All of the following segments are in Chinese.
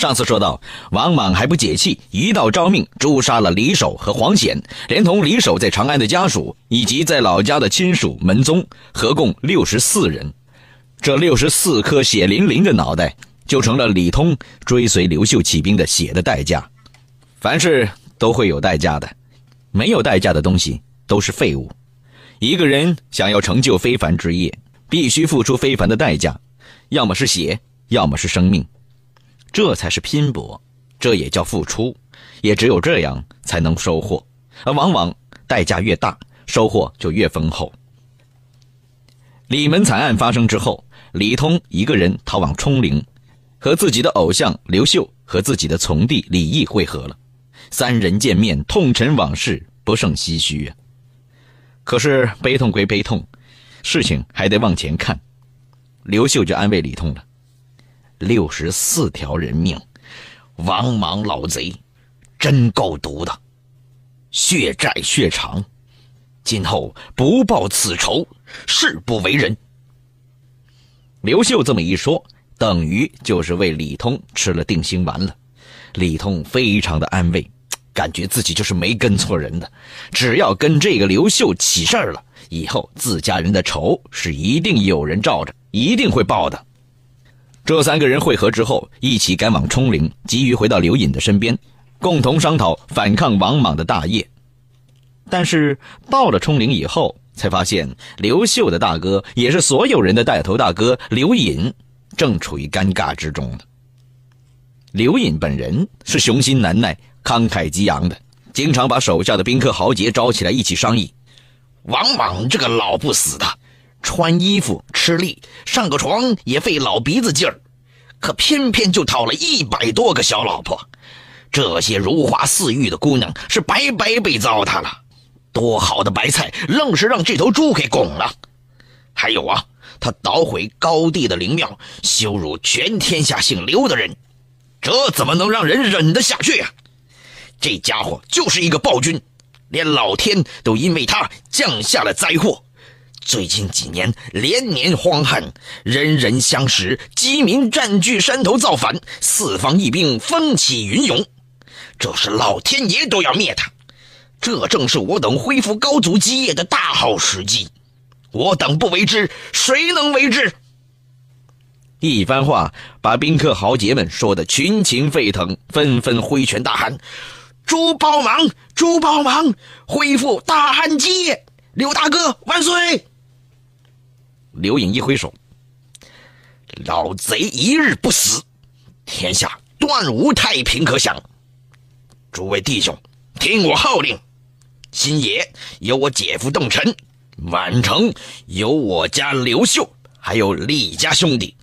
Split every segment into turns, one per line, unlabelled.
上次说到，王莽还不解气，一道诏命诛杀了李守和黄显，连同李守在长安的家属以及在老家的亲属门宗，合共六十四人。这六十四颗血淋淋的脑袋，就成了李通追随刘秀起兵的血的代价。凡事都会有代价的，没有代价的东西都是废物。一个人想要成就非凡之业，必须付出非凡的代价，要么是血，要么是生命。这才是拼搏，这也叫付出，也只有这样才能收获。而往往代价越大，收获就越丰厚。李门惨案发生之后，李通一个人逃往冲陵，和自己的偶像刘秀和自己的从弟李毅会合了。三人见面，痛陈往事，不胜唏嘘啊。可是悲痛归悲痛，事情还得往前看。刘秀就安慰李通了。六十四条人命，王莽老贼，真够毒的，血债血偿，今后不报此仇，誓不为人。刘秀这么一说，等于就是为李通吃了定心丸了。李通非常的安慰，感觉自己就是没跟错人。的只要跟这个刘秀起事儿了，以后自家人的仇是一定有人罩着，一定会报的。这三个人会合之后，一起赶往冲陵，急于回到刘隐的身边，共同商讨反抗王莽的大业。但是到了冲陵以后，才发现刘秀的大哥，也是所有人的带头大哥刘隐，正处于尴尬之中刘隐本人是雄心难耐、慷慨激昂的，经常把手下的宾客豪杰招起来一起商议。王莽这个老不死的！穿衣服吃力，上个床也费老鼻子劲儿，可偏偏就讨了一百多个小老婆，这些如花似玉的姑娘是白白被糟蹋了。多好的白菜，愣是让这头猪给拱了。还有啊，他捣毁高地的灵庙，羞辱全天下姓刘的人，这怎么能让人忍得下去啊？这家伙就是一个暴君，连老天都因为他降下了灾祸。最近几年连年荒旱，人人相食，饥民占据山头造反，四方义兵风起云涌，这是老天爷都要灭他，这正是我等恢复高祖基业的大好时机，我等不为之，谁能为之？一番话把宾客豪杰们说的群情沸腾，纷纷挥拳大喊：“朱包王，朱包王，恢复大汉基业！”刘大哥万岁！刘影一挥手：“老贼一日不死，天下断无太平可享。诸位弟兄，听我号令。新野由我姐夫邓晨，宛城由我家刘秀，还有李家兄弟，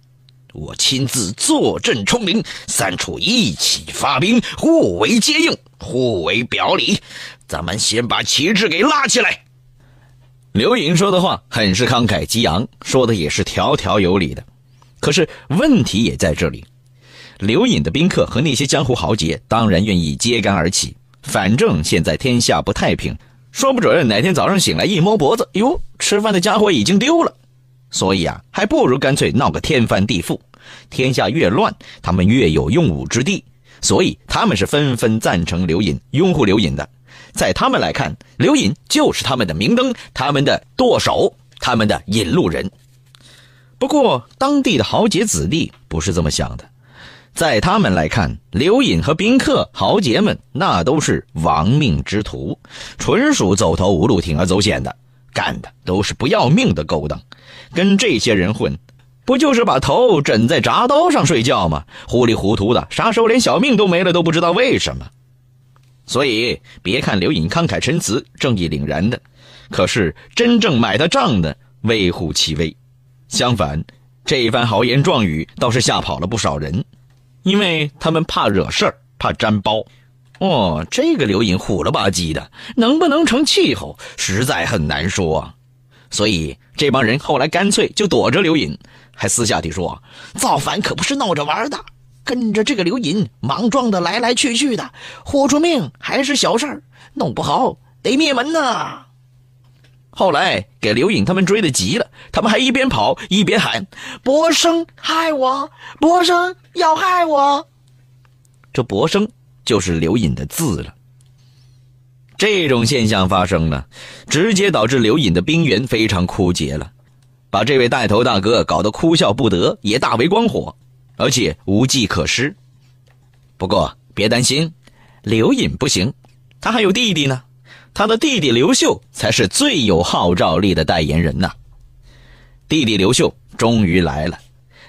我亲自坐镇冲灵三处，一起发兵，互为接应，互为表里。咱们先把旗帜给拉起来。”刘隐说的话很是慷慨激昂，说的也是条条有理的。可是问题也在这里，刘隐的宾客和那些江湖豪杰当然愿意揭竿而起。反正现在天下不太平，说不准哪天早上醒来一摸脖子，哟，吃饭的家伙已经丢了。所以啊，还不如干脆闹个天翻地覆，天下越乱，他们越有用武之地。所以他们是纷纷赞成刘隐，拥护刘隐的。在他们来看，刘隐就是他们的明灯，他们的舵手，他们的引路人。不过，当地的豪杰子弟不是这么想的，在他们来看，刘隐和宾客豪杰们那都是亡命之徒，纯属走投无路、铤而走险的，干的都是不要命的勾当。跟这些人混，不就是把头枕在铡刀上睡觉吗？糊里糊涂的，啥时候连小命都没了都不知道为什么。所以，别看刘颖慷慨陈词、正义凛然的，可是真正买他账的微乎其微。相反，这一番豪言壮语倒是吓跑了不少人，因为他们怕惹事儿、怕沾包。哦，这个刘颖虎了吧唧的，能不能成气候，实在很难说。所以，这帮人后来干脆就躲着刘颖，还私下地说：“造反可不是闹着玩的。”跟着这个刘隐莽撞的来来去去的，豁出命还是小事儿，弄不好得灭门呐。后来给刘隐他们追得急了，他们还一边跑一边喊：“博生害我，博生要害我。”这博生就是刘隐的字了。这种现象发生了，直接导致刘隐的兵员非常枯竭了，把这位带头大哥搞得哭笑不得，也大为光火。而且无计可施，不过别担心，刘隐不行，他还有弟弟呢。他的弟弟刘秀才是最有号召力的代言人呢。弟弟刘秀终于来了，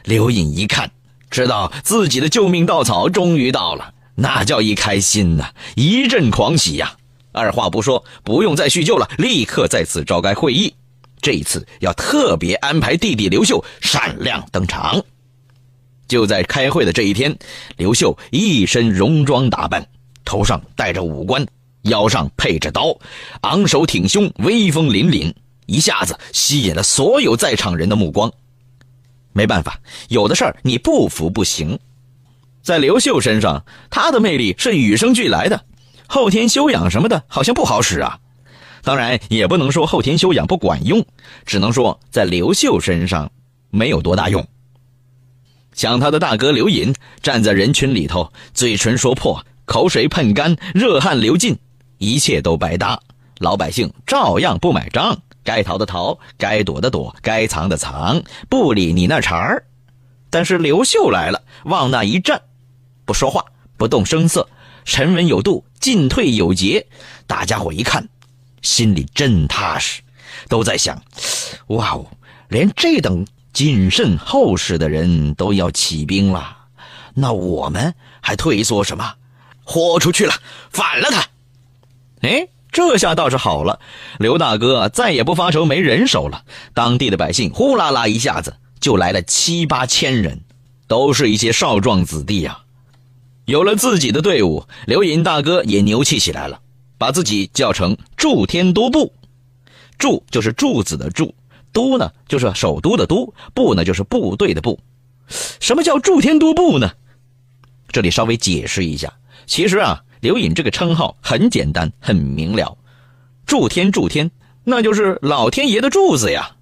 刘隐一看，知道自己的救命稻草终于到了，那叫一开心呐，一阵狂喜呀。二话不说，不用再叙旧了，立刻再次召开会议，这一次要特别安排弟弟刘秀闪亮登场。就在开会的这一天，刘秀一身戎装打扮，头上戴着五冠，腰上配着刀，昂首挺胸，威风凛凛，一下子吸引了所有在场人的目光。没办法，有的事儿你不服不行。在刘秀身上，他的魅力是与生俱来的，后天修养什么的好像不好使啊。当然也不能说后天修养不管用，只能说在刘秀身上没有多大用。想他的大哥刘隐站在人群里头，嘴唇说破，口水喷干，热汗流尽，一切都白搭，老百姓照样不买账。该逃的逃，该躲的躲，该藏的藏，不理你那茬儿。但是刘秀来了，往那一站，不说话，不动声色，沉稳有度，进退有节。大家伙一看，心里真踏实，都在想：哇哦，连这等。谨慎厚实的人都要起兵了，那我们还退缩什么？豁出去了，反了他！哎，这下倒是好了，刘大哥再也不发愁没人手了。当地的百姓呼啦啦一下子就来了七八千人，都是一些少壮子弟呀。有了自己的队伍，刘银大哥也牛气起来了，把自己叫成“祝天都部”，祝就是柱子的祝，都呢，就是首都的都；部呢，就是部队的部。什么叫驻天都部呢？这里稍微解释一下。其实啊，刘隐这个称号很简单、很明了。驻天驻天，那就是老天爷的柱子呀。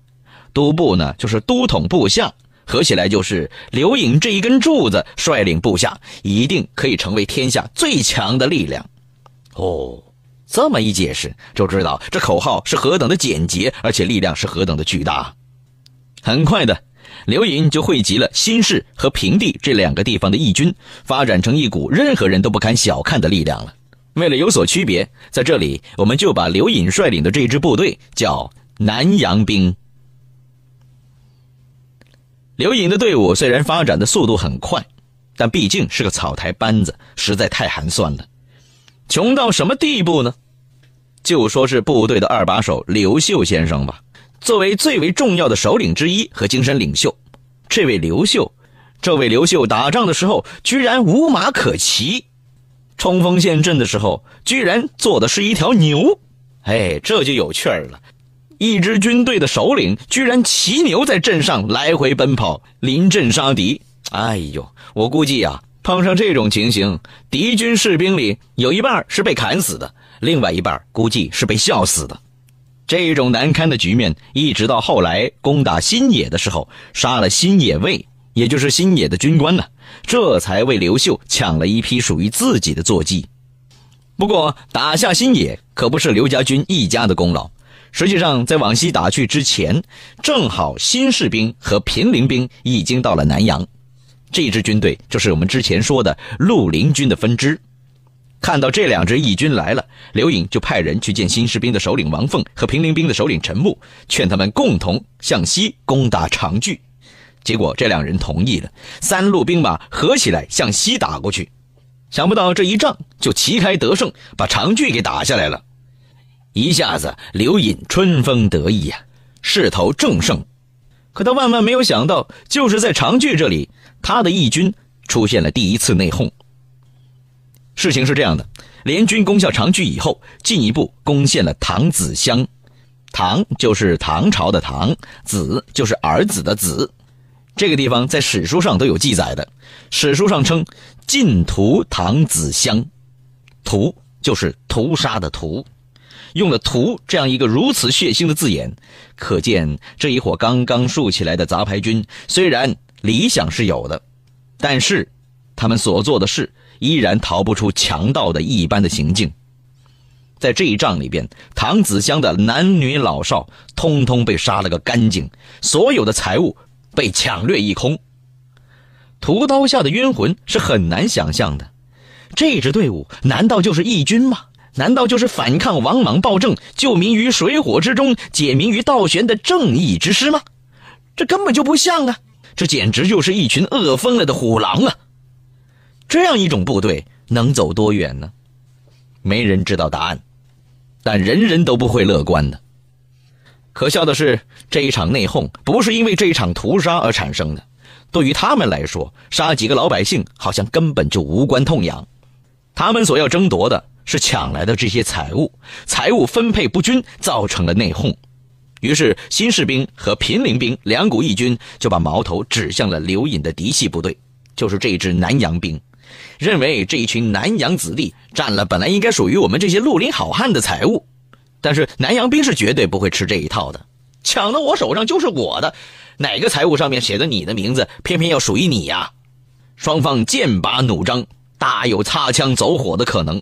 都部呢，就是都统部下，合起来就是刘颖这一根柱子率领部下，一定可以成为天下最强的力量。哦。这么一解释，就知道这口号是何等的简洁，而且力量是何等的巨大。很快的，刘隐就汇集了新市和平地这两个地方的义军，发展成一股任何人都不敢小看的力量了。为了有所区别，在这里我们就把刘隐率领的这支部队叫南洋兵。刘隐的队伍虽然发展的速度很快，但毕竟是个草台班子，实在太寒酸了。穷到什么地步呢？就说是部队的二把手刘秀先生吧。作为最为重要的首领之一和精神领袖，这位刘秀，这位刘秀打仗的时候居然无马可骑，冲锋陷阵的时候居然坐的是一条牛。哎，这就有趣儿了。一支军队的首领居然骑牛在镇上来回奔跑，临阵杀敌。哎呦，我估计呀。碰上这种情形，敌军士兵里有一半是被砍死的，另外一半估计是被笑死的。这种难堪的局面，一直到后来攻打新野的时候，杀了新野卫，也就是新野的军官呢，这才为刘秀抢了一批属于自己的坐骑。不过，打下新野可不是刘家军一家的功劳。实际上，在往西打去之前，正好新士兵和平陵兵已经到了南阳。这支军队就是我们之前说的绿林军的分支。看到这两支义军来了，刘颖就派人去见新士兵的首领王凤和平林兵的首领陈牧，劝他们共同向西攻打长聚。结果这两人同意了，三路兵马合起来向西打过去。想不到这一仗就旗开得胜，把长聚给打下来了。一下子，刘颖春风得意呀，势头正盛。可他万万没有想到，就是在长句这里，他的义军出现了第一次内讧。事情是这样的，联军攻下长句以后，进一步攻陷了唐子乡。唐就是唐朝的唐，子就是儿子的子。这个地方在史书上都有记载的，史书上称“进屠唐子乡”，屠就是屠杀的屠。用了“屠”这样一个如此血腥的字眼，可见这一伙刚刚竖起来的杂牌军，虽然理想是有的，但是他们所做的事依然逃不出强盗的一般的行径。在这一仗里边，唐子香的男女老少通通被杀了个干净，所有的财物被抢掠一空。屠刀下的冤魂是很难想象的。这支队伍难道就是义军吗？难道就是反抗王莽暴政、救民于水火之中、解民于倒悬的正义之师吗？这根本就不像啊！这简直就是一群饿疯了的虎狼啊！这样一种部队能走多远呢？没人知道答案，但人人都不会乐观的。可笑的是，这一场内讧不是因为这一场屠杀而产生的。对于他们来说，杀几个老百姓好像根本就无关痛痒。他们所要争夺的是抢来的这些财物，财物分配不均造成了内讧，于是新士兵和贫陵兵两股义军就把矛头指向了刘隐的嫡系部队，就是这支南洋兵，认为这一群南洋子弟占了本来应该属于我们这些绿林好汉的财物，但是南洋兵是绝对不会吃这一套的，抢到我手上就是我的，哪个财物上面写的你的名字，偏偏要属于你呀？双方剑拔弩张。大有擦枪走火的可能。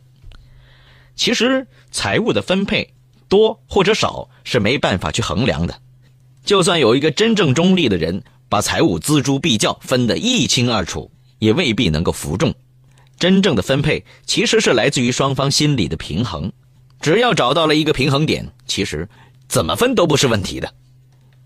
其实，财务的分配多或者少是没办法去衡量的。就算有一个真正中立的人把财务锱铢必较分得一清二楚，也未必能够服众。真正的分配其实是来自于双方心理的平衡。只要找到了一个平衡点，其实怎么分都不是问题的。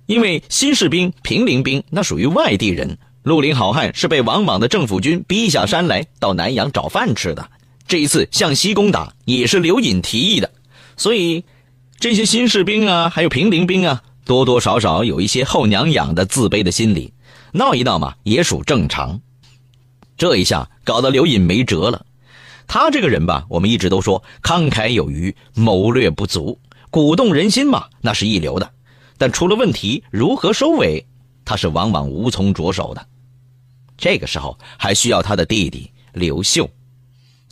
因为新士兵、平陵兵那属于外地人。绿林好汉是被王莽的政府军逼下山，来到南阳找饭吃的。这一次向西攻打也是刘隐提议的，所以这些新士兵啊，还有平陵兵啊，多多少少有一些后娘养的自卑的心理，闹一闹嘛也属正常。这一下搞得刘隐没辙了。他这个人吧，我们一直都说慷慨有余，谋略不足。鼓动人心嘛，那是一流的，但出了问题如何收尾，他是往往无从着手的。这个时候还需要他的弟弟刘秀。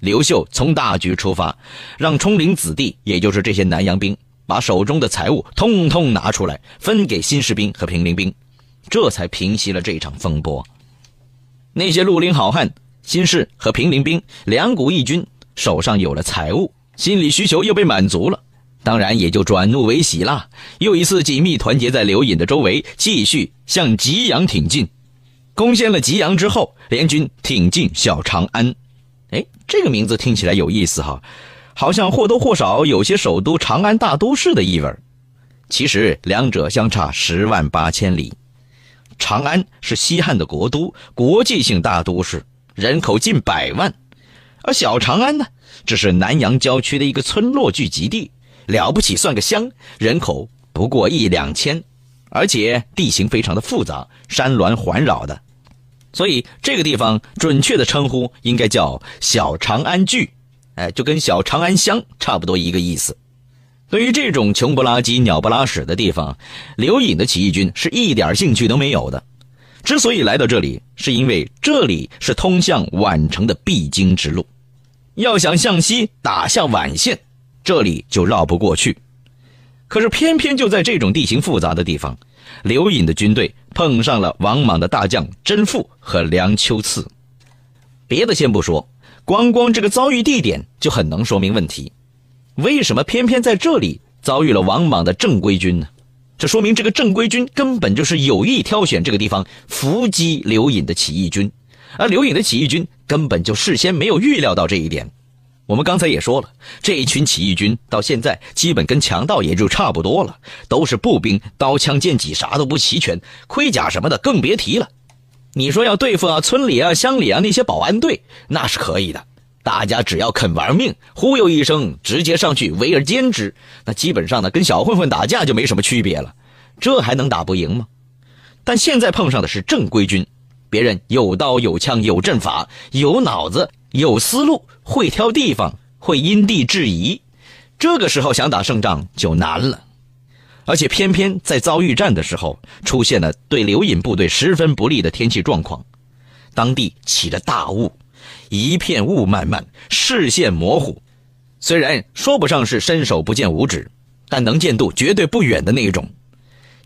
刘秀从大局出发，让冲龄子弟，也就是这些南阳兵，把手中的财物通通拿出来分给新士兵和平陵兵，这才平息了这场风波。那些绿林好汉、新士和平陵兵两股义军手上有了财物，心理需求又被满足了，当然也就转怒为喜啦，又一次紧密团结在刘隐的周围，继续向吉阳挺进。攻陷了吉阳之后，联军挺进小长安。哎，这个名字听起来有意思哈，好像或多或少有些首都长安大都市的意味其实两者相差十万八千里。长安是西汉的国都，国际性大都市，人口近百万；而小长安呢，只是南阳郊区的一个村落聚集地，了不起算个乡，人口不过一两千，而且地形非常的复杂，山峦环绕的。所以这个地方准确的称呼应该叫小长安聚，哎，就跟小长安乡差不多一个意思。对于这种穷不拉几、鸟不拉屎的地方，刘隐的起义军是一点兴趣都没有的。之所以来到这里，是因为这里是通向宛城的必经之路。要想向西打下宛县，这里就绕不过去。可是偏偏就在这种地形复杂的地方，刘隐的军队。碰上了王莽的大将甄阜和梁丘赐，别的先不说，光光这个遭遇地点就很能说明问题。为什么偏偏在这里遭遇了王莽的正规军呢？这说明这个正规军根本就是有意挑选这个地方伏击刘隐的起义军，而刘隐的起义军根本就事先没有预料到这一点。我们刚才也说了，这一群起义军到现在基本跟强盗也就差不多了，都是步兵，刀枪剑戟啥都不齐全，盔甲什么的更别提了。你说要对付啊村里啊乡里啊那些保安队，那是可以的，大家只要肯玩命，忽悠一声，直接上去围而歼之，那基本上呢跟小混混打架就没什么区别了，这还能打不赢吗？但现在碰上的是正规军，别人有刀有枪有阵法有脑子。有思路，会挑地方，会因地制宜。这个时候想打胜仗就难了，而且偏偏在遭遇战的时候出现了对刘隐部队十分不利的天气状况，当地起了大雾，一片雾漫漫，视线模糊。虽然说不上是伸手不见五指，但能见度绝对不远的那一种。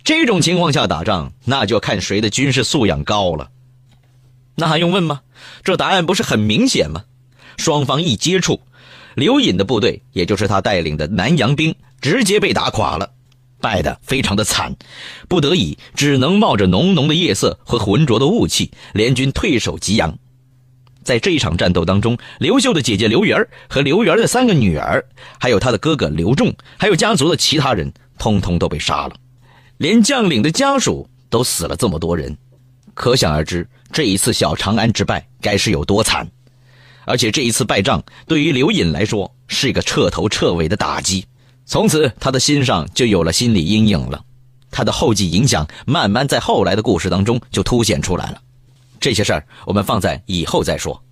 这种情况下打仗，那就看谁的军事素养高了。那还用问吗？这答案不是很明显吗？双方一接触，刘隐的部队，也就是他带领的南洋兵，直接被打垮了，败得非常的惨，不得已只能冒着浓浓的夜色和浑浊的雾气，联军退守吉阳。在这一场战斗当中，刘秀的姐姐刘元儿和刘元儿的三个女儿，还有他的哥哥刘仲，还有家族的其他人，通通都被杀了，连将领的家属都死了这么多人。可想而知，这一次小长安之败该是有多惨，而且这一次败仗对于刘隐来说是一个彻头彻尾的打击，从此他的心上就有了心理阴影了，他的后继影响慢慢在后来的故事当中就凸显出来了，这些事儿我们放在以后再说。